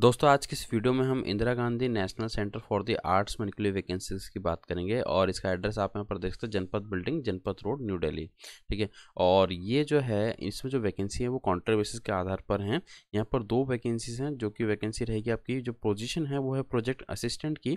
दोस्तों आज की इस वीडियो में हम Indira Gandhi national centre for the arts में निकली वैकेंसीज की बात करेंगे और इसका एड्रेस आप यहाँ पर देख सकते हैं जनपद बिल्डिंग जनपद रोड न्यू दिल्ली ठीक है और ये जो है इसमें जो वैकेंसी है वो बेसिस के आधार पर हैं यहाँ पर दो वैकेंसीज हैं जो कि वैकेंसी रहेगी आपकी जो पोजिशन है वो है प्रोजेक्ट असिस्टेंट की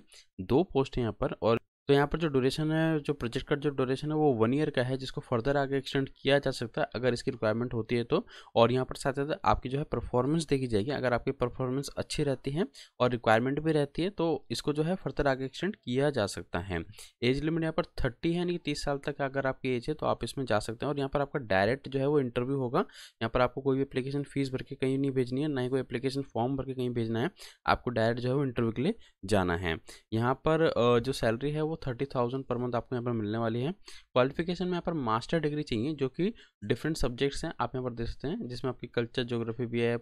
दो पोस्ट है यहाँ पर और तो यहाँ पर जो ड्यूरेशन है जो प्रोजेक्ट का जो ड्यूरेशन है वो वन ईयर का है जिसको फर्दर आगे एक्सटेंड किया जा सकता है अगर इसकी रिक्वायरमेंट होती है तो और यहाँ पर साथ साथ आपकी जो है परफॉर्मेंस देखी जाएगी अगर आपकी परफॉर्मेंस अच्छी रहती है और रिक्वायरमेंट भी रहती है तो इसको जो है फर्दर आगे एक्सटेंड किया जा सकता है एज लिमिट यहाँ पर थर्टी है यानी तीस साल तक अगर आपकी एज है तो आप इसमें जा सकते हैं और यहाँ पर आपका डायरेक्ट जो है वो इंटरव्यू होगा यहाँ पर आपको कोई भी एप्लीकेशन फीस भर के कहीं नहीं भेजनी है ना ही कोई एप्लीकेशन फॉर्म भर के कहीं भेजना है आपको डायरेक्ट जो है वो इंटरव्यू के लिए जाना है यहाँ पर जो सैलरी है वो थर्टी थाउजेंड पर मंथ आपको यहाँ पर मिलने वाली है क्वालिफिकेशन में यहाँ पर मास्टर डिग्री चाहिए जो कि डिफरेंट सब्जेक्ट्स हैं आप यहाँ पर देख सकते हैं जिसमें आपकी कल्चर ज्योग्राफी भी है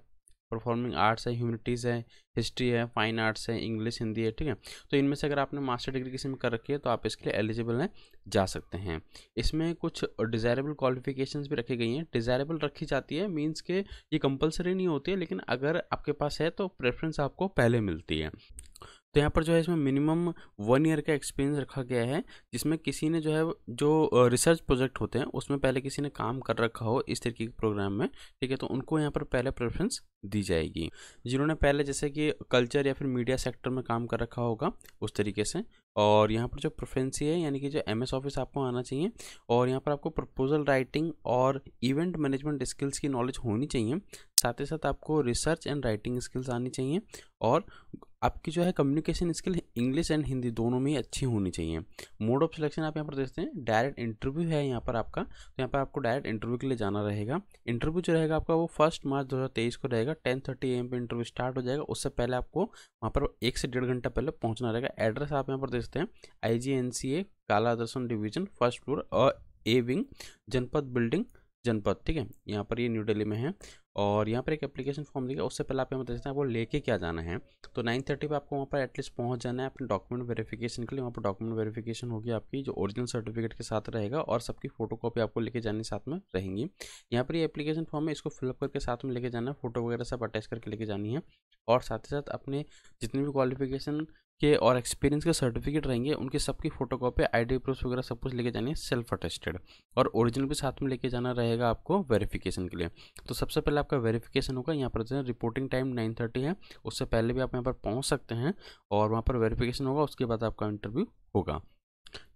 परफॉर्मिंग आर्ट्स है ह्यूमनिटीज़ है हिस्ट्री है फाइन आर्ट्स है इंग्लिश हिंदी है ठीक है तो इनमें से अगर आपने मास्टर डिग्री किसी में कर रखी है तो आप इसके लिए एलिजिबल हैं जा सकते हैं इसमें कुछ डिज़ायरेबल क्वालिफिकेशन भी रखी गई हैं डिज़ायरेबल रखी जाती है मीन्स के ये कंपलसरी नहीं होती है लेकिन अगर आपके पास है तो प्रेफरेंस आपको पहले मिलती है तो यहाँ पर जो है इसमें मिनिमम वन ईयर का एक्सपीरियंस रखा गया है जिसमें किसी ने जो है जो रिसर्च प्रोजेक्ट होते हैं उसमें पहले किसी ने काम कर रखा हो इस तरीके के प्रोग्राम में ठीक है तो उनको यहाँ पर पहले प्रेफरेंस दी जाएगी जिन्होंने पहले जैसे कि कल्चर या फिर मीडिया सेक्टर में काम कर रखा होगा उस तरीके से और यहाँ पर जो प्रोफेंसी है यानी कि जो एम एस ऑफिस आपको आना चाहिए और यहाँ पर आपको प्रपोजल राइटिंग और इवेंट मैनेजमेंट स्किल्स की नॉलेज होनी चाहिए साथ ही साथ आपको रिसर्च एंड राइटिंग स्किल्स आनी चाहिए और आपकी जो है communication skill English and Hindi दोनों में अच्छी होनी चाहिए मोड ऑफ सिलेक्शन आप यहाँ पर देखते हैं डायरेक्ट इंटरव्यू है यहाँ पर आपका तो यहाँ पर आपको डायरेक्ट इंटरव्यू के लिए जाना रहेगा इंटरव्यू जो रहेगा आपका वो फर्स्ट मार्च दो को रहेगा टेन थर्टी एम पे इंटरव्यू स्टार्ट हो जाएगा उससे पहले आपको वहाँ पर एक से डेढ़ घंटा पहले पहुँचना रहेगा एड्रेस आप यहाँ पर देखते हैं आई जी एन सी ए काला दर्शन डिवीजन फर्स्ट फ्लोर और ए विंग जनपद बिल्डिंग जनपद ठीक है यहाँ पर ये न्यू दिल्ली में है और यहाँ पर एक एप्लीकेशन फॉर्म देंगे उससे पहले आप यहाँ बता देते हैं वो लेके क्या जाना है तो नाइन थर्टी पर आपको वहाँ पर एटलीस्ट पहुँच जाना है अपने डॉक्यूमेंट वेरिफिकेशन के लिए वहाँ पर डॉक्यूमेंट वेरिफिकेशन होगी आपकी जो ओरिजिनल सर्टिफिकेट के साथ रहेगा और सबकी फोटो कॉपी आपको लेके जाने साथ में रहेंगी यहाँ पर ये एप्लीकेशन फॉर्म है इसको फिलअप करके साथ में लेके जाना है फोटो वगैरह सब अटैच करके लेके जानी है और साथ ही साथ अपने जितनी भी क्वालिफिकेशन के और एक्सपीरियंस के सर्टिफिकेट रहेंगे उनके सबकी फोटो कॉपी आई प्रूफ वगैरह सब कुछ लेके जानी है सेल्फ अटेस्टेड और ओरिजिनल भी साथ में लेके जाना रहेगा आपको वेरिफिकेशन के लिए तो सबसे पहले आपका वेरिफिकेशन होगा यहाँ पर जो रिपोर्टिंग टाइम नाइन थर्टी है उससे पहले भी आप यहाँ पर पहुँच सकते हैं और वहाँ पर वेरिफिकेशन होगा उसके बाद आपका इंटरव्यू होगा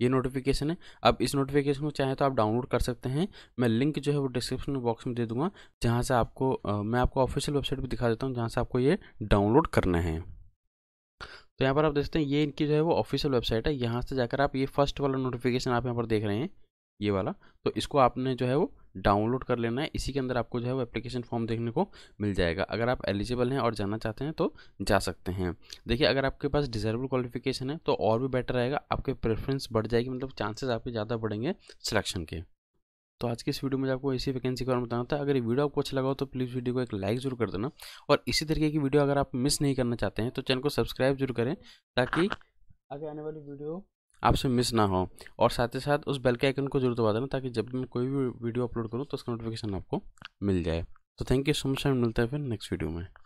ये नोटिफिकेशन है अब इस नोटिफिकेशन को चाहे तो आप डाउनलोड कर सकते हैं मैं लिंक जो है वो डिस्क्रिप्शन बॉक्स में दे दूंगा जहाँ से आपको आ, मैं आपको ऑफिशियल वेबसाइट भी दिखा देता हूँ जहाँ से आपको ये डाउनलोड करना है तो यहाँ पर आप देखते हैं ये इनकी जो है वो ऑफिशियल वेबसाइट है यहाँ से जाकर आप ये फर्स्ट वाला नोटिफिकेशन आप यहाँ पर देख रहे हैं ये वाला तो इसको आपने जो है वो डाउनलोड कर लेना है इसी के अंदर आपको जो है वो एप्लीकेशन फॉर्म देखने को मिल जाएगा अगर आप एलिजिबल हैं और जाना चाहते हैं तो जा सकते हैं देखिए अगर आपके पास डिजर्वल क्वालिफिकेशन है तो और भी बेटर रहेगा आपके प्रेफरेंस बढ़ जाएगी मतलब चांसेस आपके ज़्यादा बढ़ेंगे सिलेक्शन के तो आज के इस वीडियो में आपको इसी वैकेंसी के बारे में बताना था अगर ये वीडियो आपको अच्छा लगा हो तो प्लीज़ वीडियो को एक लाइक जरूर कर देना और इसी तरीके की वीडियो अगर आप मिस नहीं करना चाहते हैं तो चैनल को सब्सक्राइब जरूर करें ताकि आगे आने वाली वीडियो आपसे मिस ना हो और साथ ही साथ उस बेल के आइकन को जरूर दबा देना ताकि जब भी मैं कोई भी वीडियो अपलोड करूँ तो उसका नोटिफिकेशन आपको मिल जाए तो थैंक यू सो मच मिलते हैं फिर नेक्स्ट वीडियो में